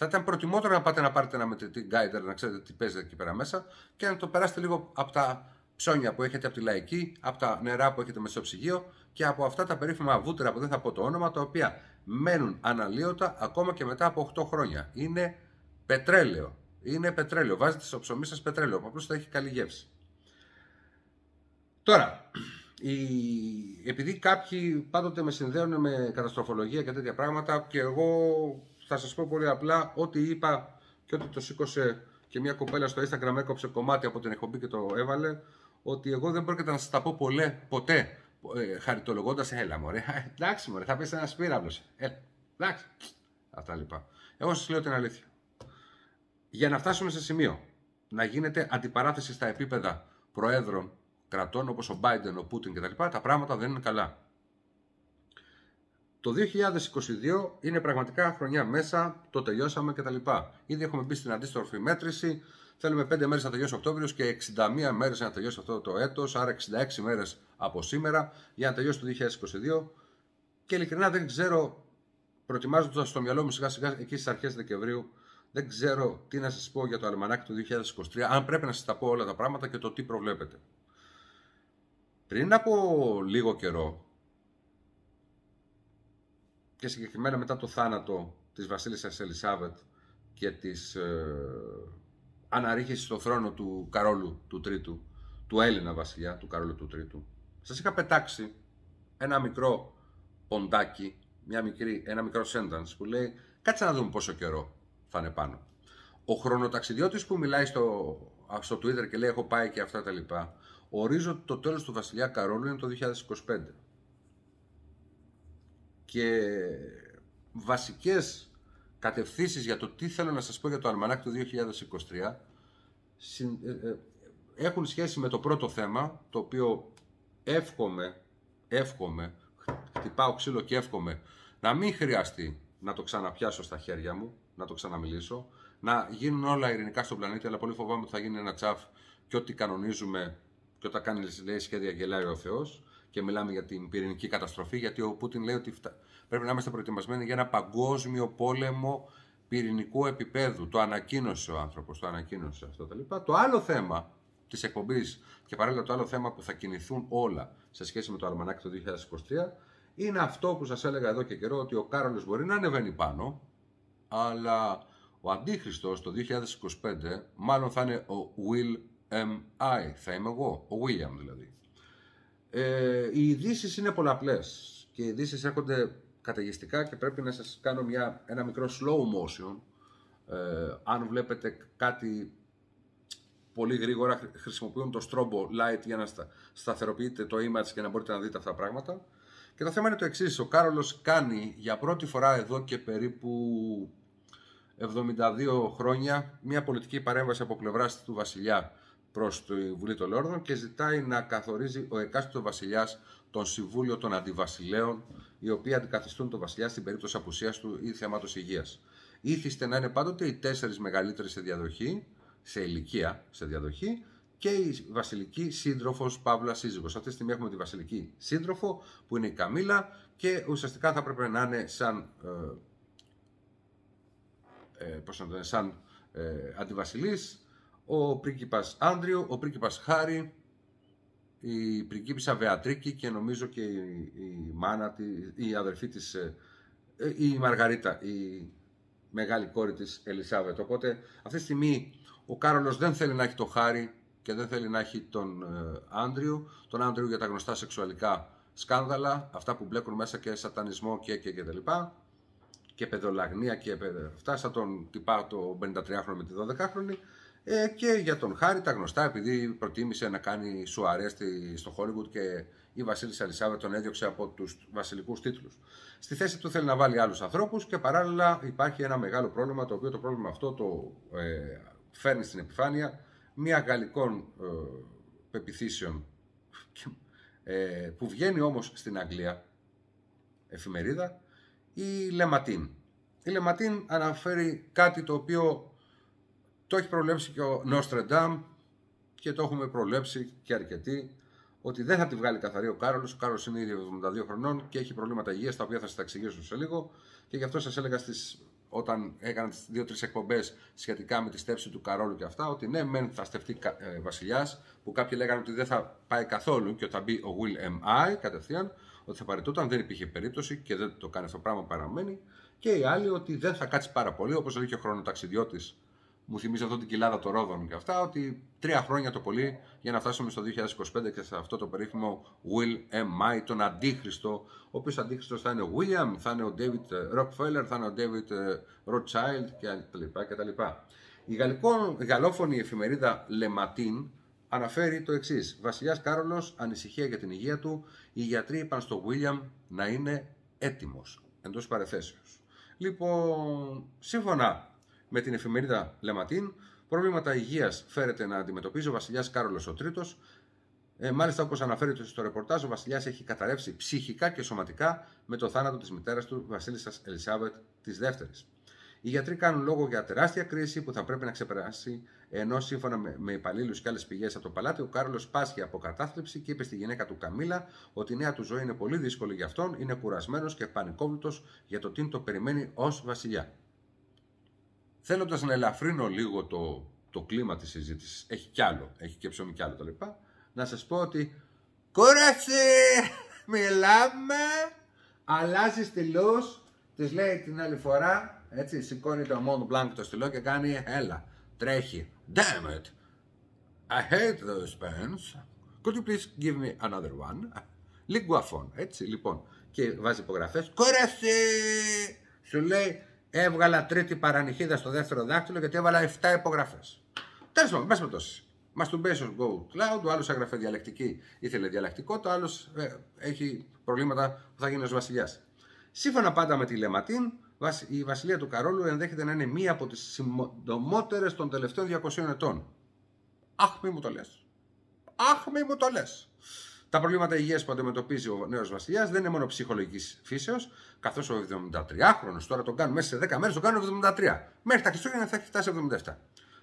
Θα ήταν προτιμότερο να πάτε να πάρετε ένα μετρητή γκάιντερ, να ξέρετε τι παίζετε εκεί πέρα μέσα και να το περάσετε λίγο από τα ψώνια που έχετε από τη λαϊκή, από τα νερά που έχετε μέσα στο ψυγείο και από αυτά τα περίφημα βούτυρα που δεν θα πω το όνομα, τα οποία μένουν αναλύωτα ακόμα και μετά από 8 χρόνια. Είναι πετρέλαιο. Είναι πετρέλαιο. Βάζετε στο ψωμί σας πετρέλαιο, που απλώς θα έχει καλή γεύση. Τώρα, η... επειδή κάποιοι πάντοτε με συνδέουν με καταστροφολογία και τέτοια πράγματα και εγώ θα σας πω πολύ απλά ότι είπα και ότι το σήκωσε και μια κοπέλα στο Instagram έκοψε κομμάτι από την εκπομπή και το έβαλε ότι εγώ δεν πρόκειται να σας τα πω πολλέ, ποτέ ε, χαριτολογώντας, έλα μωρέ, εντάξει μωρέ, θα πεις ένας πύραυλος. ε, εντάξει. Αυτά λοιπά. Εγώ σας λέω την αλήθεια. Για να φτάσουμε σε σημείο να γίνεται αντιπαράθεση στα επίπεδα προέδρων κρατών όπως ο Biden, ο Πούτιν κτλ., τα πράγματα δεν είναι καλά. Το 2022 είναι πραγματικά χρονιά μέσα, το τελειώσαμε κτλ. Ήδη έχουμε μπει στην αντίστροφη μέτρηση. Θέλουμε 5 μέρες να τελειώσει Οκτώβριος και 61 μέρες να τελειώσει αυτό το έτος, άρα 66 μέρες από σήμερα για να τελειώσει το 2022. Και ειλικρινά δεν ξέρω, προετοιμάζοντας στο μυαλό μου σιγά σιγά εκεί στις αρχές Δεκεμβρίου, δεν ξέρω τι να σας πω για το αλμανάκι του 2023, αν πρέπει να σας τα πω όλα τα πράγματα και το τι προβλέπετε. Πριν από λίγο καιρό, και συγκεκριμένα μετά το θάνατο της βασίλισσας Ελισάβετ και της ε, αναρρίχησης στο θρόνο του Καρόλου του Τρίτου, του Έλληνα βασιλιά του Καρόλου του Τρίτου, σας είχα πετάξει ένα μικρό ποντάκι, μια μικρή, ένα μικρό sentence που λέει κάτσε να δούμε πόσο καιρό θα είναι πάνω. Ο χρονοταξιδιώτης που μιλάει στο, στο Twitter και λέει έχω πάει και αυτά τα λοιπά, ορίζω ότι το τέλος του βασιλιά Καρόλου είναι το 2025 και βασικές κατευθύνσεις για το τι θέλω να σας πω για το Αλμανάκ του 2023 ε, ε, έχουν σχέση με το πρώτο θέμα, το οποίο εύχομαι, εύχομαι, χτυπάω ξύλο και εύχομαι, να μην χρειαστεί να το ξαναπιάσω στα χέρια μου, να το ξαναμιλήσω, να γίνουν όλα ειρηνικά στον πλανήτη, αλλά πολύ φοβάμαι ότι θα γίνει ένα τσαφ και ό,τι κανονίζουμε και όταν κάνει λέει σχέδια γελάει ο Θεός και μιλάμε για την πυρηνική καταστροφή, γιατί ο Πούτιν λέει ότι πρέπει να είμαστε προετοιμασμένοι για ένα παγκόσμιο πόλεμο πυρηνικού επίπεδου. Το ανακοίνωσε ο άνθρωπος, το ανακοίνωσε αυτό τα λοιπά. Το άλλο θέμα της εκπομπής και παράλληλα το άλλο θέμα που θα κινηθούν όλα σε σχέση με το αλμανάκι το 2023 είναι αυτό που σας έλεγα εδώ και καιρό ότι ο Κάρολος μπορεί να ανεβαίνει πάνω, αλλά ο Αντίχριστος το 2025 μάλλον θα είναι ο Will M.I. Θα είμαι εγώ, ο William δηλαδή. Ε, οι ειδήσεις είναι πολλαπλές και οι ειδήσεις έρχονται καταιγιστικά και πρέπει να σας κάνω μια, ένα μικρό slow motion. Ε, αν βλέπετε κάτι πολύ γρήγορα, χρησιμοποιούν το strobo light για να σταθεροποιείτε το image και να μπορείτε να δείτε αυτά τα πράγματα. Και το θέμα είναι το εξής. Ο Κάρολος κάνει για πρώτη φορά εδώ και περίπου 72 χρόνια μια πολιτική παρέμβαση από πλευράς του βασιλιά προς τη Βουλή των Λόρδων και ζητάει να καθορίζει ο εκάστοτε βασιλιάς τον Συμβούλιο των Αντιβασιλέων, οι οποίοι αντικαθιστούν τον βασιλιά στην περίπτωση απουσίας του ή θέματος υγείας. Ήθιστε να είναι πάντοτε οι τέσσερις μεγαλύτεροι σε διαδοχή, σε ηλικία σε διαδοχή, και η βασιλική σύντροφος Παύλα Σύζυγος. Αυτή τη στιγμή έχουμε τη βασιλική σύντροφο που είναι η Καμίλα και ουσιαστικά θα πρέπει να είναι σαν. Ε, ε να το σαν ε, αντιβασιλής ο πρίγκιπας Άντριο, ο πρίγκιπας Χάρη, η πριγκίπισσα Βεατρίκη και νομίζω και η, η μάνα, η αδερφή της, ε, ε, η Μαργαρίτα, η μεγάλη κόρη της Ελισάβετ. Οπότε αυτή τη στιγμή ο Κάρολος δεν θέλει να έχει το Χάρη και δεν θέλει να έχει τον ε, Άντριο, τον Άντριο για τα γνωστά σεξουαλικά σκάνδαλα, αυτά που μπλέκουν μέσα και σατανισμό και και και τα λοιπά και παιδολαγνία και παιδε... αυτά σαν τον τυπά το 53χρονο με τη 12χρονη ε, και για τον Χάρη τα γνωστά, επειδή προτίμησε να κάνει σουαρές στο Hollywood και η Βασίλισσα Ελισάβε τον έδιωξε από τους βασιλικούς τίτλους. Στη θέση του θέλει να βάλει άλλους ανθρώπους και παράλληλα υπάρχει ένα μεγάλο πρόβλημα, το οποίο το πρόβλημα αυτό το ε, φέρνει στην επιφάνεια μια γαλλικών ε, πεπιθήσεων ε, που βγαίνει όμως στην Αγγλία εφημερίδα η Λεματίν. Η Λεματίν αναφέρει κάτι το οποίο το έχει προβλέψει και ο Νόστρενταμ και το έχουμε προβλέψει και αρκετοί ότι δεν θα τη βγάλει καθαρή ο Κάρολος. Ο Κάρολος είναι ήδη 72 χρονών και έχει προβλήματα υγείας τα οποία θα σας τα εξηγήσω σε λίγο. Και γι' αυτό σας έλεγα στις, όταν έκανα τις δύο-τρει εκπομπές σχετικά με τη στέψη του Καρόλου και αυτά, ότι ναι, μεν θα στεφτεί ε, βασιλιάς, που κάποιοι λέγανε ότι δεν θα πάει καθόλου και όταν θα μπει ο Will M.I. κατευθείαν, ότι θα παρετούταν, δεν υπήρχε περίπτωση και δεν το κάνει αυτό πράγμα παραμένει. Και οι άλλοι ότι δεν θα κάτσει πάρα πολύ, όπως λέει και ο ταξιδιώτη μου θυμίζει αυτό την κοιλάδα των Ρόδων και αυτά, ότι τρία χρόνια το πολύ για να φτάσουμε στο 2025 και σε αυτό το περίφημο Will M.I. τον αντίχριστο, ο οποίος αντίχριστος θα είναι ο William, θα είναι ο David ε, Rockefeller, θα είναι ο David ε, Rothschild κτλ. Η, γαλλικό, γαλλόφωνη εφημερίδα Le Matin αναφέρει το εξής. Βασιλιάς Κάρολος, ανησυχία για την υγεία του. Οι γιατροί είπαν στο William να είναι έτοιμος. Εντός παρεθέσεως. Λοιπόν, σύμφωνα με την εφημερίδα Λεματίν, Προβλήματα υγείας φέρεται να αντιμετωπίζει ο βασιλιάς Κάρολος III. Ε, μάλιστα, όπως αναφέρεται στο ρεπορτάζ, ο βασιλιάς έχει καταρρεύσει ψυχικά και σωματικά με το θάνατο της μητέρας του, Βασίλισσας Ελισάβετ II. Οι γιατροί κάνουν λόγο για τεράστια κρίση που θα πρέπει να ξεπεράσει, ενώ σύμφωνα με, με υπαλλήλους και άλλες πηγές από το παλάτι, ο Κάρολος πάσχει από κατάθλιψη και είπε στη γυναίκα του Καμίλα ότι η νέα του ζωή είναι πολύ δύσκολη για αυτόν, είναι κουρασμένος και πανικόβλητος για το τι το περιμένει ως βασιλιά. Θέλοντας να ελαφρύνω λίγο το, το κλίμα της συζήτησης, έχει κι άλλο, έχει και ψωμί κι άλλο τα λοιπά, να σας πω ότι. Κούρασε! Μιλάμε! Αλλάζει στυλού, της λέει την άλλη φορά, έτσι, σηκώνει το μόνο μπλάνκ το στυλό και κάνει έλα. Τρέχει. Damn it! I hate those pants. Could you please give me another one? Λίγκουαφών, έτσι, λοιπόν. Και βάζει υπογραφές. Κούρασε! Σου λέει, Έβγαλα τρίτη παρανυχίδα στο δεύτερο δάκτυλο γιατί έβαλα 7 υπογραφές. Τέλος πάντων, μέσα με τόση. Masturbation Go Cloud, ο άλλος έγραφε διαλεκτική, ήθελε διαλεκτικό, το άλλος ε, έχει προβλήματα που θα γίνει ως βασιλιάς. Σύμφωνα πάντα με τη Λεματίν, η βασιλεία του Καρόλου ενδέχεται να είναι μία από τις συντομότερε των τελευταίων 200 ετών. Αχ, μη μου το λες. Αχ, μη μου το λες. Τα προβλήματα υγείας που αντιμετωπίζει ο νέος βασιλιάς δεν είναι μόνο ψυχολογικής φύσεως, καθώς ο 73χρονο τώρα τον κάνουν μέσα σε 10 μέρες, τον κάνουν 73. Μέχρι τα Χριστούγεννα θα έχει φτάσει 77.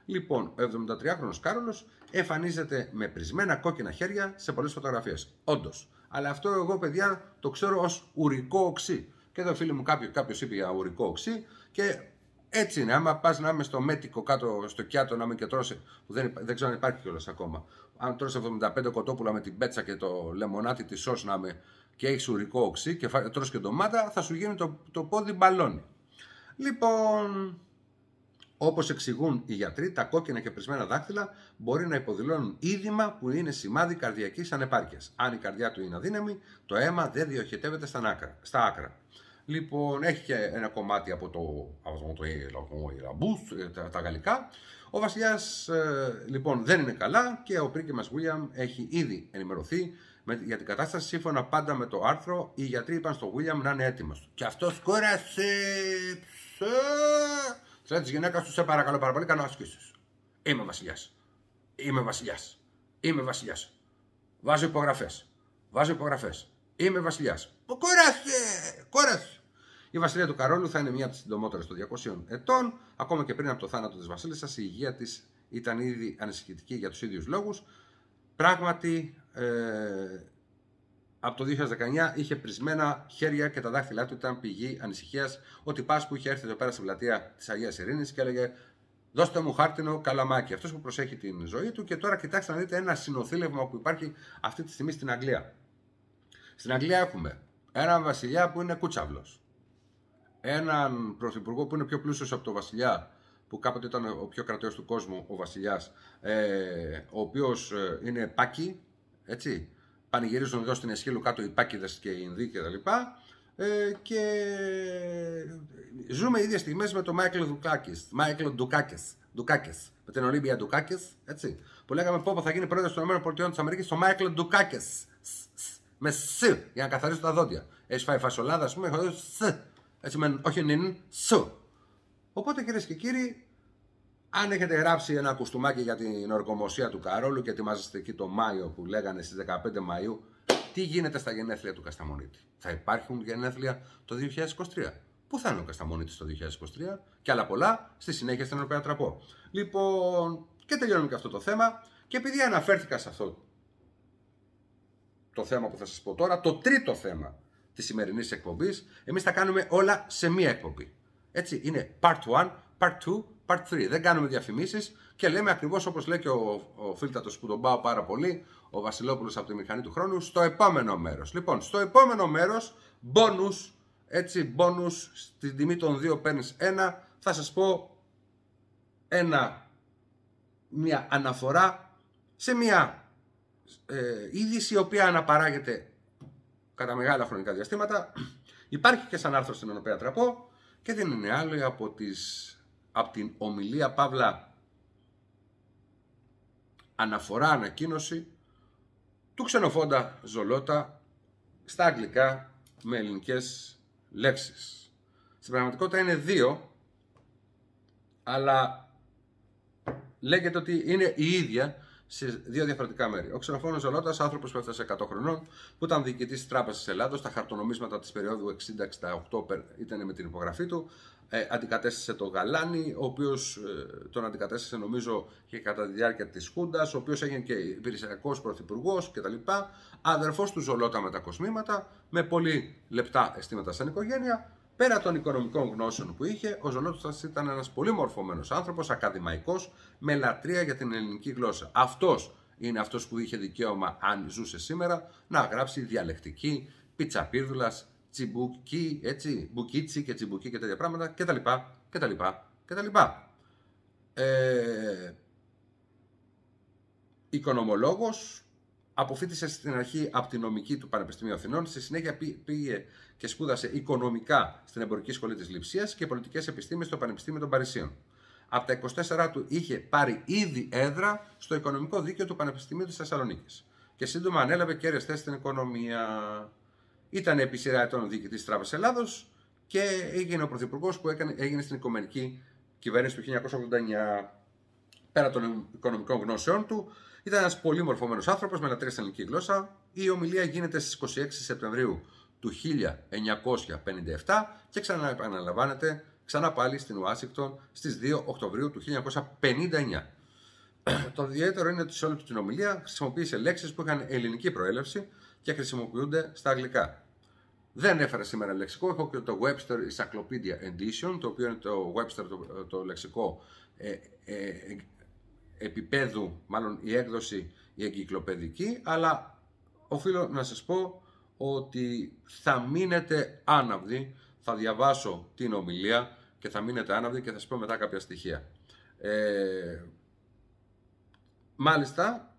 Λοιπόν, ο 73χρονο Κάρολος εμφανίζεται με πρισμένα κόκκινα χέρια σε πολλές φωτογραφίες. Όντως. Αλλά αυτό εγώ, παιδιά, το ξέρω ως ουρικό οξύ. Και εδώ, φίλοι μου, κάποιο είπε για ουρικό οξύ και έτσι είναι. Άμα πας να είμαι στο μέτικο κάτω στο κιάτο να με δεν, δεν ξέρω αν υπάρχει κιόλας ακόμα αν τρως 75 κοτόπουλα με την πέτσα και το λεμονάτι της σως να με και έχει ουρικό οξύ και τρως και ντομάτα, θα σου γίνει το, το πόδι μπαλόνι. Λοιπόν, όπως εξηγούν οι γιατροί, τα κόκκινα και πρισμένα δάχτυλα μπορεί να υποδηλώνουν είδημα που είναι σημάδι καρδιακής ανεπάρκειας. Αν η καρδιά του είναι αδύναμη, το αίμα δεν διοχετεύεται στα άκρα. Στα άκρα. Λοιπόν, έχει και ένα κομμάτι από το, από το, το, το τα γαλλικά, ο βασιλιάς ε, λοιπόν δεν είναι καλά και ο πρίγκιμα Βίλιαμ έχει ήδη ενημερωθεί με, για την κατάσταση. Σύμφωνα πάντα με το άρθρο, οι γιατροί είπαν στον Βίλιαμ να είναι έτοιμος. Και αυτός κούρασε. Σαν τη γυναίκα τους, σε παρακαλώ πάρα πολύ, κάνω ασκήσει. Είμαι βασιλιάς. Είμαι βασιλιάς. Είμαι βασιλιάς. Βάζω υπογραφές. Βάζω υπογραφές. Είμαι βασιλιάς. Κούρασε! Κούρασε! Η βασιλεία του Καρόλου θα είναι μία από τις συντομότερες των 200 ετών. Ακόμα και πριν από το θάνατο της βασίλισσας, η υγεία της ήταν ήδη ανησυχητική για τους ίδιους λόγους. Πράγματι, ε, από το 2019 είχε πρισμένα χέρια και τα δάχτυλά του ήταν πηγή ανησυχίας. Ο τυπάς που είχε έρθει εδώ πέρα στην πλατεία της Αγίας Ειρήνης και έλεγε Δώστε μου χάρτινο καλαμάκι. Αυτός που προσέχει την ζωή του και τώρα κοιτάξτε να δείτε ένα συνοθήλευμα που υπάρχει αυτή τη στιγμή στην Αγγλία. Στην Αγγλία έχουμε ένα βασιλιά που είναι κούτσαυλο έναν πρωθυπουργό που είναι πιο πλούσιος από τον βασιλιά, που κάποτε ήταν ο πιο κρατέος του κόσμου, ο βασιλιάς, ε, ο οποίος ε, είναι πάκι, έτσι, πανηγυρίζουν εδώ στην Εσχύλου κάτω οι πάκιδες και οι Ινδοί και τα λοιπά, ε, και ζούμε ίδια στιγμές με τον Μάικλ Ντουκάκης, Μάικλ Ντουκάκης, Ντουκάκης, με την Ολύμπια Ντουκάκης, έτσι, που λέγαμε πόπο θα γίνει πρόεδρος των ΗΠΑ ο Μάικλ Ντουκάκης, με σ, για να καθαρίσω τα δόντια. Έχει φάει φασολάδα, ας πούμε, σ, μεν, όχι νυν, σου. Οπότε κυρίες και κύριοι, αν έχετε γράψει ένα κουστούμάκι για την ορκομοσία του Καρόλου και ετοιμάζεστε εκεί το Μάιο που λέγανε στις 15 Μαΐου, τι γίνεται στα γενέθλια του Κασταμονίτη. Θα υπάρχουν γενέθλια το 2023. Πού θα είναι ο Κασταμονίτης το 2023 και άλλα πολλά στη συνέχεια στην οποία τραπώ. Λοιπόν, και τελειώνουμε και αυτό το θέμα. Και επειδή αναφέρθηκα σε αυτό το θέμα που θα σας πω τώρα, το τρίτο θέμα της σημερινής εκπομπής. Εμείς τα κάνουμε όλα σε μία εκπομπή. Έτσι, είναι part 1, part 2, part 3. Δεν κάνουμε διαφημίσεις και λέμε ακριβώς όπως λέει και ο, ο φίλτατος που τον πάω πάρα πολύ, ο Βασιλόπουλος από τη Μηχανή του Χρόνου, στο επόμενο μέρος. Λοιπόν, στο επόμενο μέρος, bonus, έτσι, bonus, στην τιμή των δύο παίρνεις ένα. Θα σας πω ένα, μια αναφορά σε μια ε, είδηση η οποία αναπαράγεται κατά μεγάλα χρονικά διαστήματα. Υπάρχει και σαν άρθρο στην Ενωπαία τραπώ και δεν είναι άλλο από, τις, από την ομιλία Παύλα αναφορά ανακοίνωση του ξενοφόντα Ζολότα στα αγγλικά με ελληνικές λέξεις. Στην πραγματικότητα είναι δύο, αλλά λέγεται ότι είναι η ίδια σε δύο διαφορετικά μέρη. Ο Ξενοφόνο Ζολότας, άνθρωπος που έφτασε 100 χρονών, που ήταν διοικητής της Τράπεζας της Ελλάδος, τα χαρτονομίσματα της περίοδου 60-68 ήταν με την υπογραφή του. Ε, αντικατέστησε τον Γαλάνη, ο οποίος ε, τον αντικατέστησε νομίζω και κατά τη διάρκεια της Χούντας, ο οποίος έγινε και υπηρεσιακός πρωθυπουργός κτλ. Αδερφός του Ζολότα με τα κοσμήματα, με πολύ λεπτά αισθήματα σαν οικογένεια. Πέρα των οικονομικών γνώσεων που είχε, ο Ζολότα ήταν ένας πολύ μορφωμένος άνθρωπος, ακαδημαϊκός, με λατρεία για την ελληνική γλώσσα. Αυτός είναι αυτός που είχε δικαίωμα, αν ζούσε σήμερα, να γράψει διαλεκτική, πιτσαπίδουλα, τσιμπουκί, έτσι, μπουκίτσι και τσιμπουκί και τέτοια πράγματα κτλ. κτλ, κτλ. Ε, οικονομολόγος, Αποφύτησε στην αρχή από τη νομική του Πανεπιστημίου Αθηνών, στη συνέχεια πήγε και σπούδασε οικονομικά στην Εμπορική Σχολή της Λειψίας και πολιτικές επιστήμες στο Πανεπιστήμιο των Παρισίων. Από τα 24 του είχε πάρει ήδη έδρα στο Οικονομικό Δίκαιο του Πανεπιστημίου της Θεσσαλονίκης και σύντομα ανέλαβε κέρδε θέσει στην οικονομία. Ήταν επί σειρά ετών διοικητής της Τράπεζας Ελλάδος και έγινε ο πρωθυπουργός που έκανε, έγινε στην Οικομενική Κυβέρνηση του 1989. Πέρα των οικονομικών γνώσεών του, ήταν ένας πολύ μορφωμένος άνθρωπος με λατρεία στην ελληνική γλώσσα. Η ομιλία γίνεται στις 26 Σεπτεμβρίου του 1957 και ξαναεπαναλαμβάνεται ξανά πάλι στην Ουάσιγκτον στις 2 Οκτωβρίου του 1959. Το ιδιαίτερο είναι ότι σε όλη του την ομιλία χρησιμοποίησε λέξεις που είχαν ελληνική προέλευση και χρησιμοποιούνται στα αγγλικά. Δεν έφερα σήμερα λεξικό, έχω και το Webster Encyclopedia Edition, το οποίο είναι το Webster το, το λεξικό ε, ε, επίπεδου, μάλλον η έκδοση η εγκυκλοπαιδική, αλλά οφείλω να σας πω ότι θα μείνετε άναυδοι, θα διαβάσω την ομιλία και θα μείνετε άναυδοι και θα σας πω μετά κάποια στοιχεία. Ε, μάλιστα,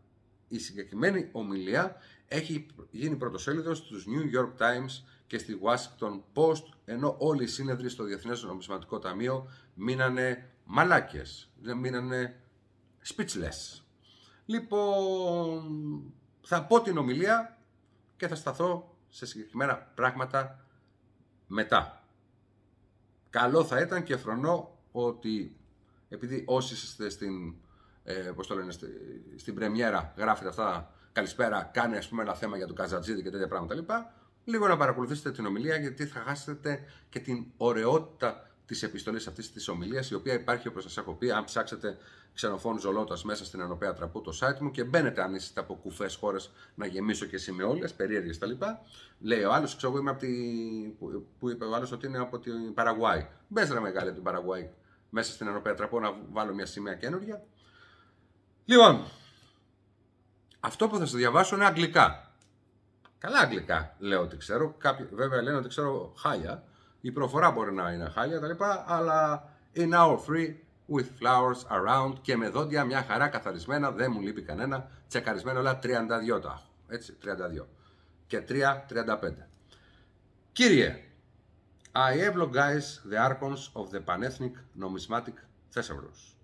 η συγκεκριμένη ομιλία έχει γίνει πρωτοσέλιδο στους New York Times και στη Washington Post, ενώ όλοι οι σύνεδροι στο Διεθνές Νομισματικό Ταμείο μείνανε μαλάκες, δεν μείνανε speechless. Λοιπόν, θα πω την ομιλία και θα σταθώ σε συγκεκριμένα πράγματα μετά. Καλό θα ήταν και φρονώ ότι επειδή όσοι είστε στην, ε, πώς στην πρεμιέρα γράφετε αυτά καλησπέρα, κάνει ας πούμε ένα θέμα για τον Καζατζίδη και τέτοια πράγματα λοιπά, λίγο να παρακολουθήσετε την ομιλία γιατί θα χάσετε και την ωραιότητα Τη επιστολή αυτής της ομιλίας, η οποία υπάρχει όπως σας έχω πει. Αν ψάξετε ξενοφόνου Ζολότα μέσα στην Ενωπαία Τραπού το site μου και μπαίνετε αν είστε από κουφές χώρες να γεμίσω και όλε, περίεργες τα λοιπά. Λέει ο άλλος, ξέρω εγώ είμαι από τη... που είπε ο άλλος ότι είναι από την Παραγουάη. Μπες ρε μεγάλη την Παραγουάη μέσα στην Ενωπαία Τραπού να βάλω μια σημαία καινούργια. Λοιπόν, αυτό που θα σας διαβάσω είναι αγγλικά. Καλά αγγλικά λέω ότι ξέρω. Κάποιοι βέβαια λένε ότι ξέρω χάλια η προφορά μπορεί να είναι χάλια τα λοιπά, Αλλά in our free with flowers around και με δόντια μια χαρά καθαρισμένα, δεν μου λείπει κανένα, τσεκαρισμένα όλα 32 τα έχω. Έτσι, 32. Και 3, 35. Κύριε, I have guys the archons of the Panethnic Numismatic Thesaurus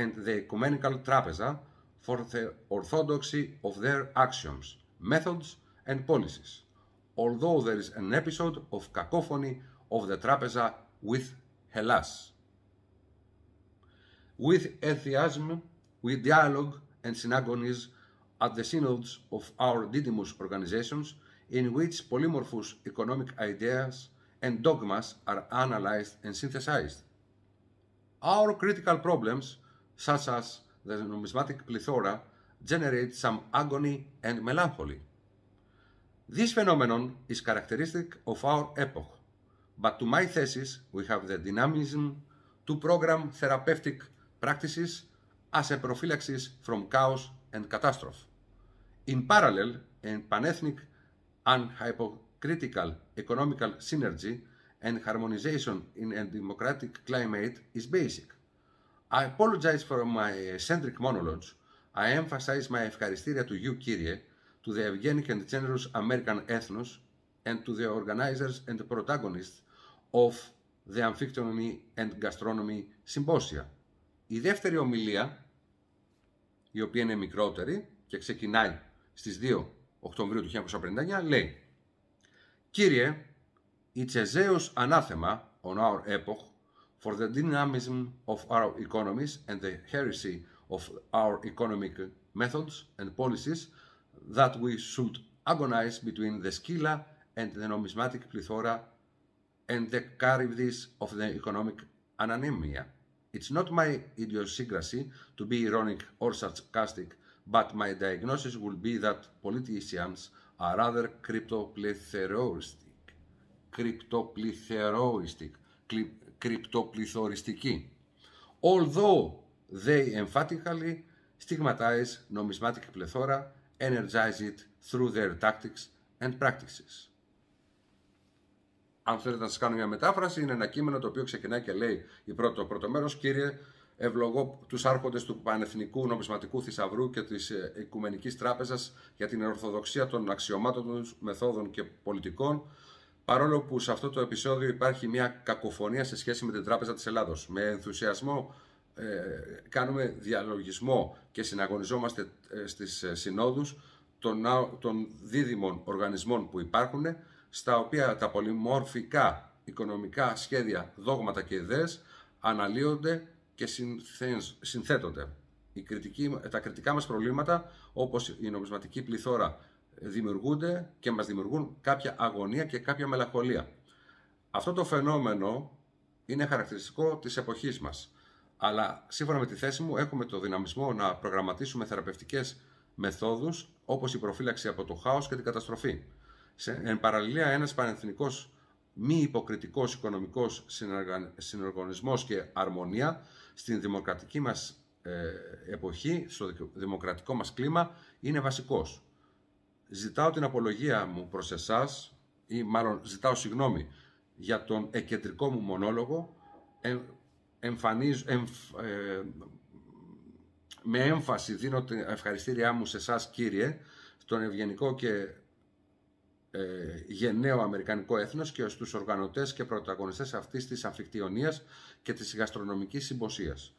and the Ecumenical Trapeza for the orthodoxy of their axioms, methods and policies, although there is an episode of cacophony of the Trapeza with Hellas. With enthusiasm, with dialogue and synagogues at the synods of our Didymus organizations in which polymorphous economic ideas and dogmas are analyzed and synthesized. Our critical problems, such as the numismatic plethora, generate some agony and melancholy. This phenomenon is characteristic of our epoch. But to my thesis, we have the dynamism to program therapeutic practices as a prophylaxis from chaos and catastrophe. In parallel, a panethnic and hypocritical economical synergy and harmonization in a democratic climate is basic. I apologize for my eccentric monologues. I emphasize my Eucharisteria to you, Kyrie, to the Evgenic and generous American ethnos, and to the organizers and protagonists of the Amphictonomy and Gastronomy Symposia. Η δεύτερη ομιλία, η οποία είναι μικρότερη και ξεκινάει στις 2 Οκτωβρίου του 1959, λέει «Κύριε, η a ανάθεμα anathema on our epoch for the dynamism of our economies and the heresy of our economic methods and policies that we should agonize between the Scylla and the nomismatic plethora and the caribdis of the economic anonymia. It's not my idiosyncrasy to be ironic or sarcastic, but my diagnosis would be that politicians are rather cryptoplethoroistic, cryptoplethoroistic, cryptoplethoristiki, although they emphatically stigmatize numismatic plethora, energize it through their tactics and practices. αν θέλετε να σας κάνω μια μετάφραση, είναι ένα κείμενο το οποίο ξεκινάει και λέει η πρώτο, πρώτο μέρος, κύριε, ευλογώ τους άρχοντες του Πανεθνικού Νομισματικού Θησαυρού και της ε, Οικουμενικής Τράπεζας για την Ορθοδοξία των αξιωμάτων τους, μεθόδων και πολιτικών. Παρόλο που σε αυτό το επεισόδιο υπάρχει μια κακοφωνία σε σχέση με την Τράπεζα της Ελλάδος. Με ενθουσιασμό ε, κάνουμε διαλογισμό και συναγωνιζόμαστε ε, στις συνόδους των, των δίδυμων οργανισμών που υπάρχουν στα οποία τα πολυμορφικά οικονομικά σχέδια, δόγματα και ιδέες αναλύονται και συνθέτονται. Η κριτική, τα κριτικά μας προβλήματα, όπως η νομισματική πληθώρα, δημιουργούνται και μας δημιουργούν κάποια αγωνία και κάποια μελαγχολία. Αυτό το φαινόμενο είναι χαρακτηριστικό της εποχής μας. Αλλά σύμφωνα με τη θέση μου έχουμε το δυναμισμό να προγραμματίσουμε θεραπευτικές μεθόδους όπως η προφύλαξη από το χάος και την καταστροφή. Σε, εν παραλληλία, ένας πανεθνικός μη υποκριτικός οικονομικός συνοργανισμός και αρμονία στην δημοκρατική μας ε, εποχή, στο δημοκρατικό μας κλίμα, είναι βασικός. Ζητάω την απολογία μου προς εσάς, ή μάλλον ζητάω συγγνώμη για τον εκεντρικό μου μονόλογο, ε, ε, με έμφαση δίνω την ευχαριστήριά μου σε εσάς κύριε, τον ευγενικό και ε, γενναίο Αμερικανικό έθνος και τους οργανωτές και πρωταγωνιστές αυτής της αμφικτιονίας και της γαστρονομικής συμποσίας.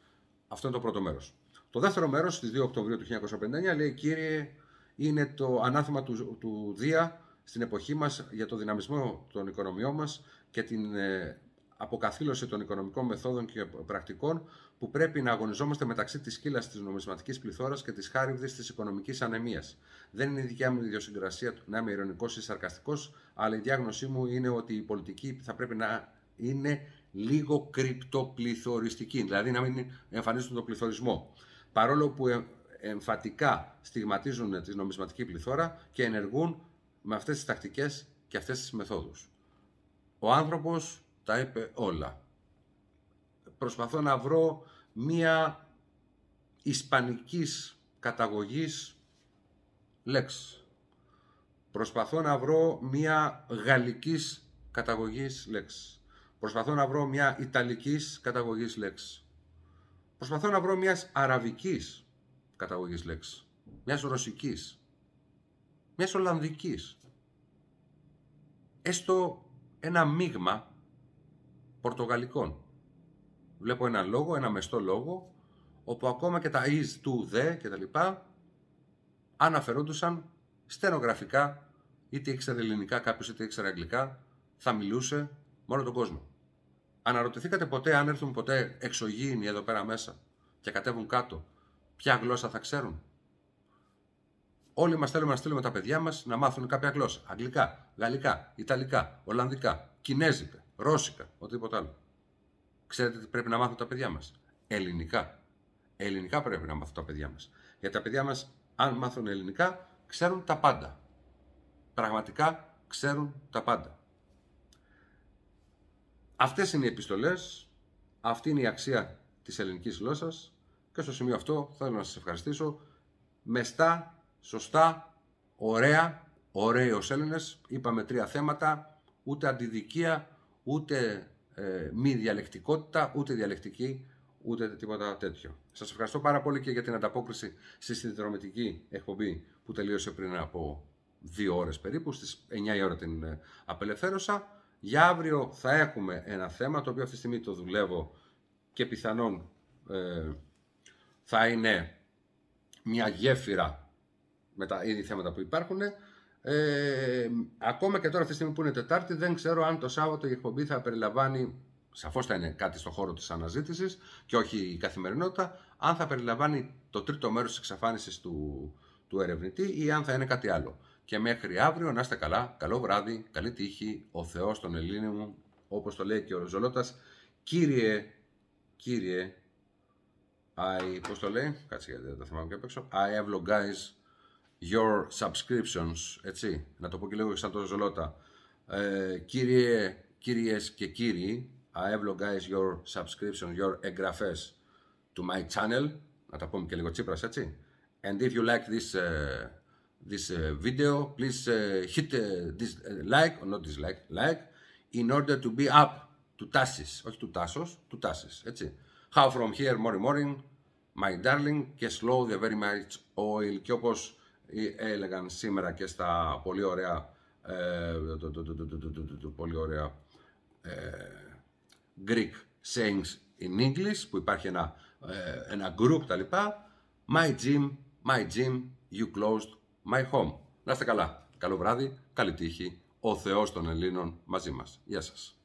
Αυτό είναι το πρώτο μέρος. Το δεύτερο μέρος, στις 2 Οκτωβρίου του 1959, λέει «Κύριε, είναι το ανάθεμα του, του Δία στην εποχή μας για το δυναμισμό των οικονομιών μας και την ε, αποκαθήλωση των οικονομικών μεθόδων και πρακτικών που πρέπει να αγωνιζόμαστε μεταξύ της κύλα της νομισματικής πληθώρας και της χάριβδης της οικονομικής ανεμίας. Δεν είναι η δικιά μου ιδιοσυγκρασία να είμαι ηρωνικός σα καστικό, αλλά η διάγνωσή μου είναι ότι η πολιτική θα πρέπει να είναι λίγο κρυπτοπληθωριστική, δηλαδή να μην εμφανίζουν τον πληθωρισμό. Παρόλο που ε, εμφατικά στιγματίζουν τη νομισματική πληθώρα και ενεργούν με αυτές τις τακτικές και αυτές τις μεθόδους. Ο άνθρωπος τα είπε όλα. Προσπαθώ να βρω μία ισπανικής καταγωγής λέξη. Προσπαθώ να βρω μία γαλλικής καταγωγής λέξη. Προσπαθώ να βρω μία ιταλικής καταγωγής λέξη. Προσπαθώ να βρω μιας αραβικής καταγωγής λέξη. Μιας ρωσικής. Μιας ολλανδικής. Έστω ένα μείγμα πορτογαλικών. Βλέπω ένα λόγο, ένα μεστό λόγο, όπου ακόμα και τα is, του, δε και τα λοιπά αναφερόντουσαν στενογραφικά, είτε ήξερε ελληνικά κάποιος, είτε ήξερε αγγλικά, θα μιλούσε μόνο τον κόσμο. Αναρωτηθήκατε ποτέ αν έρθουν ποτέ εξωγήινοι εδώ πέρα μέσα και κατέβουν κάτω, ποια γλώσσα θα ξέρουν. Όλοι μας θέλουμε να στείλουμε τα παιδιά μας να μάθουν κάποια γλώσσα. Αγγλικά, γαλλικά, ιταλικά, ολλανδικά, κινέζικα. Ρώσικα, οτιδήποτε άλλο. Ξέρετε τι πρέπει να μάθουν τα παιδιά μας. Ελληνικά. Ελληνικά πρέπει να μάθουν τα παιδιά μας. Γιατί τα παιδιά μας, αν μάθουν ελληνικά, ξέρουν τα πάντα. Πραγματικά ξέρουν τα πάντα. Αυτές είναι οι επιστολές, αυτή είναι η αξία της ελληνικής γλώσσας και στο σημείο αυτό θέλω να σας ευχαριστήσω μεστά, σωστά, ωραία, ωραίοι ως Έλληνες, είπαμε τρία θέματα, ούτε αντιδικία, ούτε ε, μη διαλεκτικότητα, ούτε διαλεκτική, ούτε τίποτα τέτοιο. Σας ευχαριστώ πάρα πολύ και για την ανταπόκριση στη συνδρομητική εκπομπή που τελείωσε πριν από δύο ώρες περίπου, στις 9 η ώρα την ε, απελευθέρωσα. Για αύριο θα έχουμε ένα θέμα το οποίο αυτή τη στιγμή το δουλεύω και πιθανόν ε, θα είναι μια γέφυρα με τα ήδη θέματα που υπάρχουν ε, ακόμα και τώρα αυτή τη στιγμή που είναι Τετάρτη δεν ξέρω αν το Σάββατο η εκπομπή θα περιλαμβάνει σαφώς θα είναι κάτι στο χώρο της αναζήτησης και όχι η καθημερινότητα αν θα περιλαμβάνει το τρίτο μέρος της εξαφάνισης του, του ερευνητή ή αν θα είναι κάτι άλλο. Και μέχρι αύριο να είστε καλά, καλό βράδυ, καλή τύχη, ο Θεός των Ελλήνων μου, όπως το λέει και ο Ροζολώτας Κύριε, Κύριε, I, πώς το λέει, κάτσε γιατί δεν τα θυμάμαι και απ' έξω, I guys your subscriptions, έτσι, να το πω και λίγο σαν το Ζολότα. Ε, κύριε, κύριες και κύριοι, I guys your subscription, your εγγραφές to my channel, να τα πούμε και λίγο τσίπρας, έτσι. And if you like this, uh, this uh, video, please uh, hit this like, or not dislike, like, in order to be up, to Tassis, όχι του τάσος, του Tassis, έτσι. How from here, morning morning, my darling, και slow the very much oil, και όπως ή έλεγαν σήμερα και στα πολύ ωραία πολύ ωραία Greek sayings in English που υπάρχει ένα, ένα group τα λοιπά My gym, my gym, you closed my home. Να είστε καλά. Καλό βράδυ, καλή τύχη. Ο Θεός των Ελλήνων μαζί μας. Γεια σας.